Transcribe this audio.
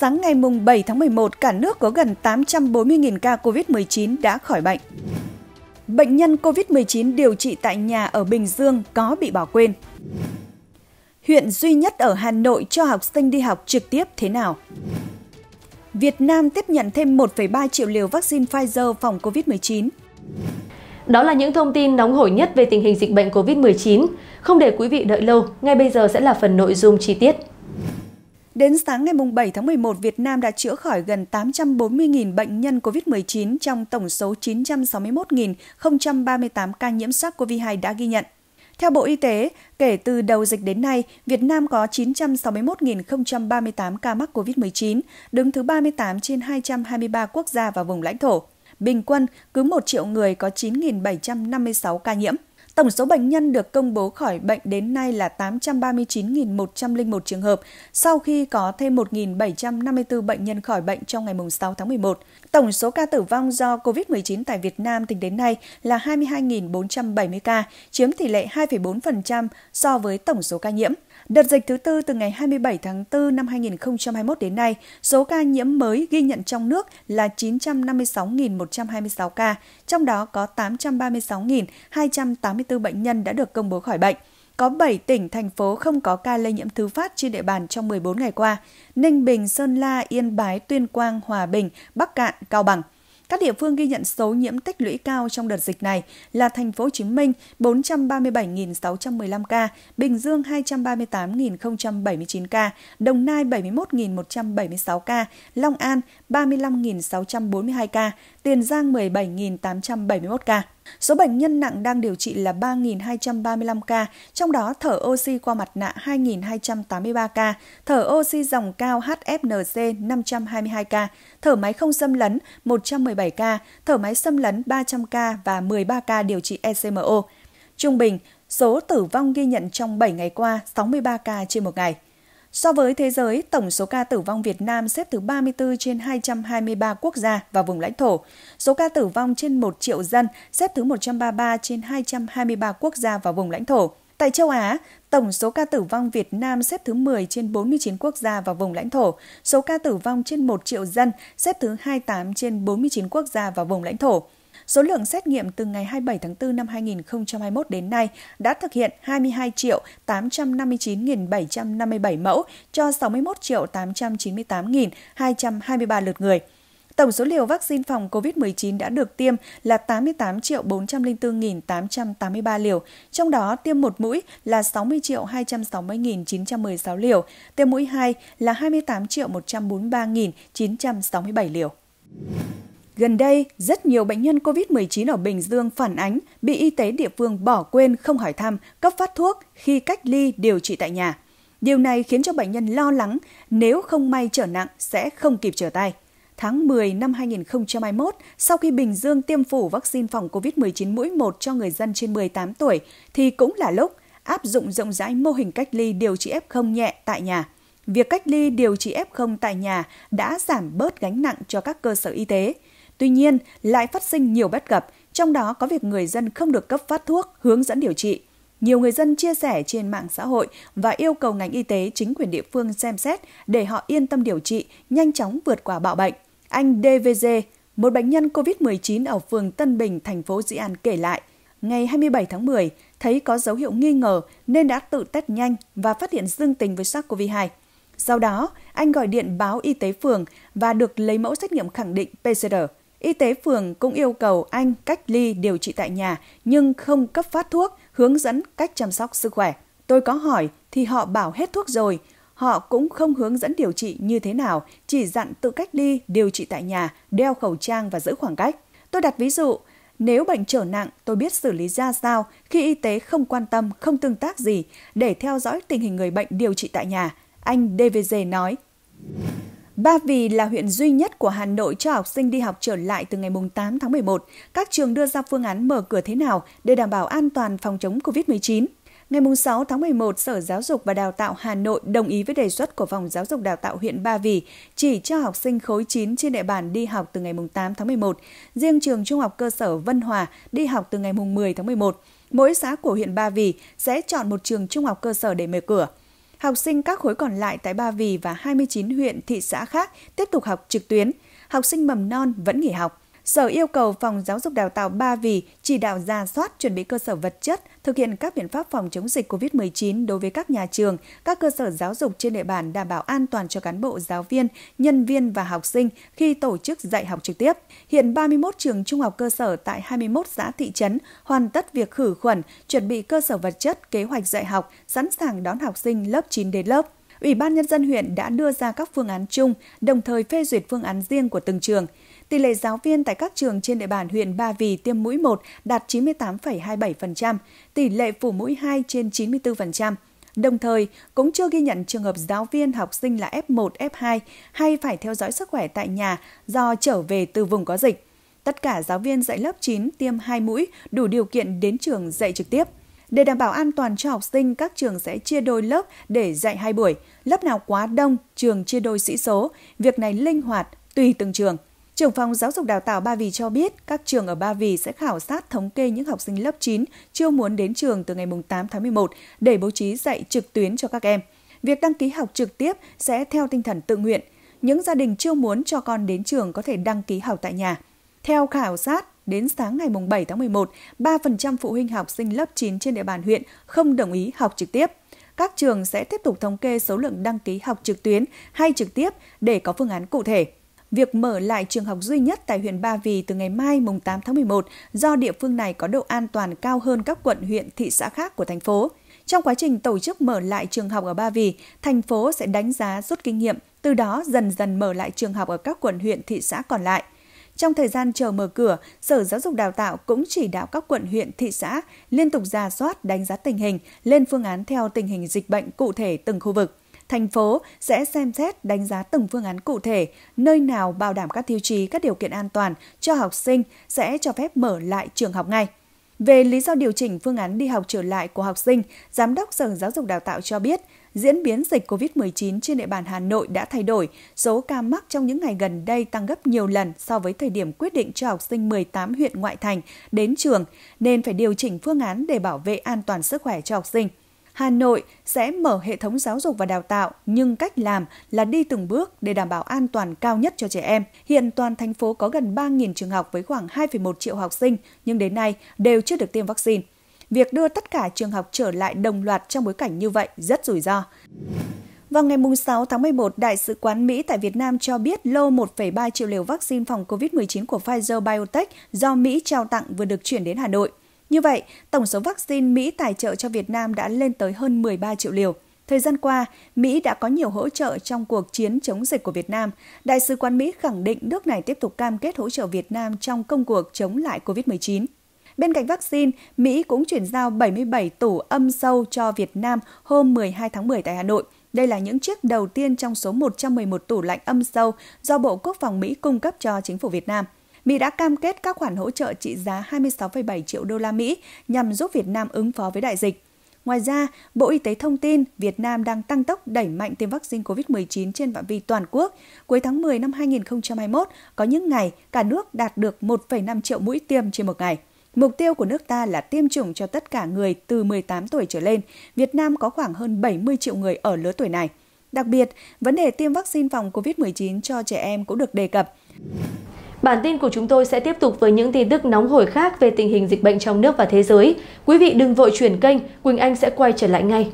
sáng ngày 7 tháng 11, cả nước có gần 840.000 ca COVID-19 đã khỏi bệnh. Bệnh nhân COVID-19 điều trị tại nhà ở Bình Dương có bị bỏ quên. Huyện duy nhất ở Hà Nội cho học sinh đi học trực tiếp thế nào? Việt Nam tiếp nhận thêm 1,3 triệu liều vaccine Pfizer phòng COVID-19. Đó là những thông tin nóng hổi nhất về tình hình dịch bệnh COVID-19. Không để quý vị đợi lâu, ngay bây giờ sẽ là phần nội dung chi tiết. Đến sáng ngày 7 tháng 11, Việt Nam đã chữa khỏi gần 840.000 bệnh nhân COVID-19 trong tổng số 961.038 ca nhiễm SARS-CoV-2 đã ghi nhận. Theo Bộ Y tế, kể từ đầu dịch đến nay, Việt Nam có 961.038 ca mắc COVID-19, đứng thứ 38 trên 223 quốc gia và vùng lãnh thổ. Bình quân, cứ 1 triệu người có 9.756 ca nhiễm. Tổng số bệnh nhân được công bố khỏi bệnh đến nay là 839.101 trường hợp, sau khi có thêm 1.754 bệnh nhân khỏi bệnh trong ngày 6 tháng 11. Tổng số ca tử vong do COVID-19 tại Việt Nam tính đến nay là 22.470 ca, chiếm tỷ lệ 2,4% so với tổng số ca nhiễm. Đợt dịch thứ tư từ ngày 27 tháng 4 năm 2021 đến nay, số ca nhiễm mới ghi nhận trong nước là 956.126 ca, trong đó có 836.284 bệnh nhân đã được công bố khỏi bệnh có 7 tỉnh, thành phố không có ca lây nhiễm thứ phát trên địa bàn trong 14 ngày qua, Ninh Bình, Sơn La, Yên Bái, Tuyên Quang, Hòa Bình, Bắc Cạn, Cao Bằng – các địa phương ghi nhận số nhiễm tích lũy cao trong đợt dịch này là thành phố Hồ Chí Minh 437.615 ca, Bình Dương 238.079 ca, Đồng Nai 71.176 ca, Long An 35.642 ca, Tiền Giang 17.871 ca. Số bệnh nhân nặng đang điều trị là 3.235 ca, trong đó thở oxy qua mặt nạ 2.283 ca, thở oxy dòng cao HFNC 522 ca, thở máy không xâm lấn 117 ca, thở máy xâm lấn 300 ca và 13 ca điều trị ECMO. Trung bình, số tử vong ghi nhận trong 7 ngày qua 63 ca trên một ngày. So với thế giới, tổng số ca tử vong Việt Nam xếp thứ 34 trên 223 quốc gia và vùng lãnh thổ. Số ca tử vong trên 1 triệu dân xếp thứ 133 trên 223 quốc gia và vùng lãnh thổ. Tại châu Á, tổng số ca tử vong Việt Nam xếp thứ 10 trên 49 quốc gia và vùng lãnh thổ, số ca tử vong trên 1 triệu dân xếp thứ 28 trên 49 quốc gia và vùng lãnh thổ. Số lượng xét nghiệm từ ngày 27 tháng 4 năm 2021 đến nay đã thực hiện 22 triệu 859.757 mẫu cho 61 triệu 898.223 lượt người. Tổng số liều vaccine phòng COVID-19 đã được tiêm là 88 triệu 404.883 liều, trong đó tiêm một mũi là 60 triệu 260.916 liều, tiêm mũi 2 là 28 triệu 143.967 liều. Gần đây, rất nhiều bệnh nhân COVID-19 ở Bình Dương phản ánh bị y tế địa phương bỏ quên không hỏi thăm, cấp phát thuốc khi cách ly điều trị tại nhà. Điều này khiến cho bệnh nhân lo lắng nếu không may trở nặng sẽ không kịp trở tay. Tháng 10 năm 2021, sau khi Bình Dương tiêm phủ vaccine phòng COVID-19 mũi 1 cho người dân trên 18 tuổi, thì cũng là lúc áp dụng rộng rãi mô hình cách ly điều trị F0 nhẹ tại nhà việc cách ly điều trị F0 tại nhà đã giảm bớt gánh nặng cho các cơ sở y tế. Tuy nhiên, lại phát sinh nhiều bất cập, trong đó có việc người dân không được cấp phát thuốc, hướng dẫn điều trị. Nhiều người dân chia sẻ trên mạng xã hội và yêu cầu ngành y tế chính quyền địa phương xem xét để họ yên tâm điều trị, nhanh chóng vượt qua bạo bệnh. Anh DVG, một bệnh nhân COVID-19 ở phường Tân Bình, thành phố Dĩ An kể lại, ngày 27 tháng 10, thấy có dấu hiệu nghi ngờ nên đã tự test nhanh và phát hiện dương tính với SARS-CoV-2. Sau đó, anh gọi điện báo y tế phường và được lấy mẫu xét nghiệm khẳng định PCR. Y tế phường cũng yêu cầu anh cách ly điều trị tại nhà nhưng không cấp phát thuốc, hướng dẫn cách chăm sóc sức khỏe. Tôi có hỏi thì họ bảo hết thuốc rồi, họ cũng không hướng dẫn điều trị như thế nào, chỉ dặn tự cách ly, điều trị tại nhà, đeo khẩu trang và giữ khoảng cách. Tôi đặt ví dụ, nếu bệnh trở nặng, tôi biết xử lý ra sao khi y tế không quan tâm, không tương tác gì để theo dõi tình hình người bệnh điều trị tại nhà, anh DVG nói. Ba Vì là huyện duy nhất của Hà Nội cho học sinh đi học trở lại từ ngày 8 tháng 11. Các trường đưa ra phương án mở cửa thế nào để đảm bảo an toàn phòng chống COVID-19. Ngày 6 tháng 11, Sở Giáo dục và Đào tạo Hà Nội đồng ý với đề xuất của Phòng Giáo dục Đào tạo huyện Ba Vì chỉ cho học sinh khối 9 trên địa bàn đi học từ ngày 8 tháng 11, riêng trường Trung học cơ sở Vân Hòa đi học từ ngày 10 tháng 11. Mỗi xã của huyện Ba Vì sẽ chọn một trường trung học cơ sở để mở cửa – Học sinh các khối còn lại tại Ba Vì và 29 huyện, thị xã khác tiếp tục học trực tuyến. Học sinh mầm non vẫn nghỉ học. Sở yêu cầu Phòng Giáo dục Đào tạo Ba Vì chỉ đạo ra soát chuẩn bị cơ sở vật chất, thực hiện các biện pháp phòng chống dịch COVID-19 đối với các nhà trường, các cơ sở giáo dục trên địa bàn đảm bảo an toàn cho cán bộ, giáo viên, nhân viên và học sinh khi tổ chức dạy học trực tiếp. Hiện 31 trường trung học cơ sở tại 21 xã thị trấn hoàn tất việc khử khuẩn, chuẩn bị cơ sở vật chất, kế hoạch dạy học, sẵn sàng đón học sinh lớp 9 đến lớp. Ủy ban Nhân dân huyện đã đưa ra các phương án chung, đồng thời phê duyệt phương án riêng của từng trường – Tỷ lệ giáo viên tại các trường trên địa bàn huyện Ba Vì tiêm mũi 1 đạt 98,27%, tỷ lệ phủ mũi 2 trên 94%. Đồng thời, cũng chưa ghi nhận trường hợp giáo viên học sinh là F1, F2 hay phải theo dõi sức khỏe tại nhà do trở về từ vùng có dịch. Tất cả giáo viên dạy lớp 9 tiêm 2 mũi đủ điều kiện đến trường dạy trực tiếp. Để đảm bảo an toàn cho học sinh, các trường sẽ chia đôi lớp để dạy hai buổi. Lớp nào quá đông, trường chia đôi sĩ số. Việc này linh hoạt, tùy từng trường. Trưởng phòng giáo dục đào tạo Ba Vì cho biết, các trường ở Ba Vì sẽ khảo sát thống kê những học sinh lớp 9 chưa muốn đến trường từ ngày 8 tháng 11 để bố trí dạy trực tuyến cho các em. Việc đăng ký học trực tiếp sẽ theo tinh thần tự nguyện. Những gia đình chưa muốn cho con đến trường có thể đăng ký học tại nhà. Theo khảo sát, đến sáng ngày 7 tháng 11, 3% phụ huynh học sinh lớp 9 trên địa bàn huyện không đồng ý học trực tiếp. Các trường sẽ tiếp tục thống kê số lượng đăng ký học trực tuyến hay trực tiếp để có phương án cụ thể việc mở lại trường học duy nhất tại huyện Ba Vì từ ngày mai mùng 8 tháng 11 do địa phương này có độ an toàn cao hơn các quận, huyện, thị xã khác của thành phố. Trong quá trình tổ chức mở lại trường học ở Ba Vì, thành phố sẽ đánh giá rút kinh nghiệm, từ đó dần dần mở lại trường học ở các quận, huyện, thị xã còn lại. Trong thời gian chờ mở cửa, Sở Giáo dục Đào tạo cũng chỉ đạo các quận, huyện, thị xã liên tục ra soát, đánh giá tình hình, lên phương án theo tình hình dịch bệnh cụ thể từng khu vực thành phố sẽ xem xét đánh giá từng phương án cụ thể, nơi nào bảo đảm các tiêu chí, các điều kiện an toàn cho học sinh sẽ cho phép mở lại trường học ngay. Về lý do điều chỉnh phương án đi học trở lại của học sinh, Giám đốc Sở Giáo dục Đào tạo cho biết, diễn biến dịch COVID-19 trên địa bàn Hà Nội đã thay đổi, số ca mắc trong những ngày gần đây tăng gấp nhiều lần so với thời điểm quyết định cho học sinh 18 huyện ngoại thành đến trường, nên phải điều chỉnh phương án để bảo vệ an toàn sức khỏe cho học sinh. Hà Nội sẽ mở hệ thống giáo dục và đào tạo nhưng cách làm là đi từng bước để đảm bảo an toàn cao nhất cho trẻ em. Hiện toàn thành phố có gần 3.000 trường học với khoảng 2,1 triệu học sinh nhưng đến nay đều chưa được tiêm vaccine. Việc đưa tất cả trường học trở lại đồng loạt trong bối cảnh như vậy rất rủi ro. Vào ngày 6 tháng 11, Đại sứ quán Mỹ tại Việt Nam cho biết lô 1,3 triệu liều vaccine phòng COVID-19 của Pfizer-BioNTech do Mỹ trao tặng vừa được chuyển đến Hà Nội. Như vậy, tổng số vaccine Mỹ tài trợ cho Việt Nam đã lên tới hơn 13 triệu liều. Thời gian qua, Mỹ đã có nhiều hỗ trợ trong cuộc chiến chống dịch của Việt Nam. Đại sứ quán Mỹ khẳng định nước này tiếp tục cam kết hỗ trợ Việt Nam trong công cuộc chống lại COVID-19. Bên cạnh vaccine, Mỹ cũng chuyển giao 77 tủ âm sâu cho Việt Nam hôm 12 tháng 10 tại Hà Nội. Đây là những chiếc đầu tiên trong số 111 tủ lạnh âm sâu do Bộ Quốc phòng Mỹ cung cấp cho chính phủ Việt Nam – Mỹ đã cam kết các khoản hỗ trợ trị giá 26,7 triệu đô la Mỹ nhằm giúp Việt Nam ứng phó với đại dịch. Ngoài ra, Bộ Y tế thông tin Việt Nam đang tăng tốc đẩy mạnh tiêm vaccine COVID-19 trên phạm vi toàn quốc. Cuối tháng 10 năm 2021, có những ngày cả nước đạt được 1,5 triệu mũi tiêm trên một ngày. Mục tiêu của nước ta là tiêm chủng cho tất cả người từ 18 tuổi trở lên. Việt Nam có khoảng hơn 70 triệu người ở lứa tuổi này. Đặc biệt, vấn đề tiêm vaccine phòng COVID-19 cho trẻ em cũng được đề cập. Bản tin của chúng tôi sẽ tiếp tục với những tin tức nóng hổi khác về tình hình dịch bệnh trong nước và thế giới. Quý vị đừng vội chuyển kênh, Quỳnh Anh sẽ quay trở lại ngay.